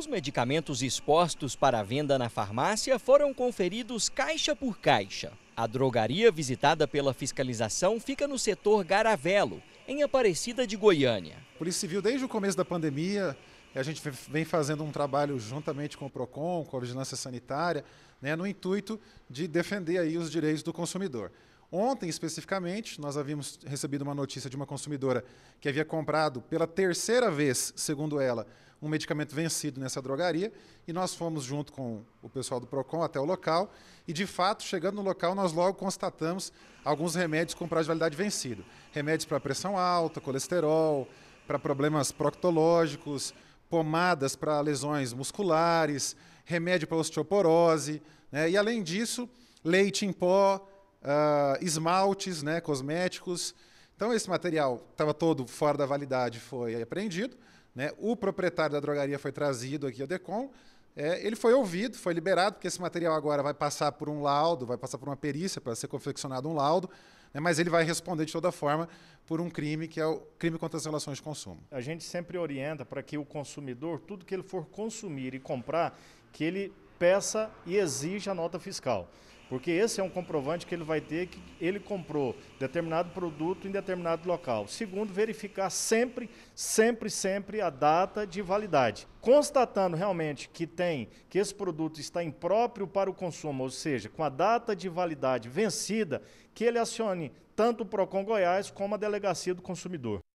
Os medicamentos expostos para venda na farmácia foram conferidos caixa por caixa. A drogaria visitada pela fiscalização fica no setor Garavelo, em Aparecida de Goiânia. A Polícia Civil, desde o começo da pandemia, a gente vem fazendo um trabalho juntamente com o PROCON, com a Vigilância Sanitária, né, no intuito de defender aí os direitos do consumidor. Ontem, especificamente, nós havíamos recebido uma notícia de uma consumidora que havia comprado pela terceira vez, segundo ela, um medicamento vencido nessa drogaria e nós fomos junto com o pessoal do Procon até o local e de fato, chegando no local, nós logo constatamos alguns remédios com prazo de validade vencido. Remédios para pressão alta, colesterol, para problemas proctológicos, pomadas para lesões musculares, remédio para osteoporose, né? E além disso, leite em pó, uh, esmaltes, né, cosméticos, então, esse material estava todo fora da validade, foi apreendido. Né? O proprietário da drogaria foi trazido aqui ao DECOM. É, ele foi ouvido, foi liberado, porque esse material agora vai passar por um laudo, vai passar por uma perícia para ser confeccionado um laudo, né? mas ele vai responder de toda forma por um crime que é o crime contra as relações de consumo. A gente sempre orienta para que o consumidor, tudo que ele for consumir e comprar, que ele peça e exija a nota fiscal. Porque esse é um comprovante que ele vai ter que ele comprou determinado produto em determinado local. Segundo, verificar sempre, sempre, sempre a data de validade. Constatando realmente que tem que esse produto está impróprio para o consumo, ou seja, com a data de validade vencida, que ele acione tanto o Procon Goiás como a delegacia do consumidor.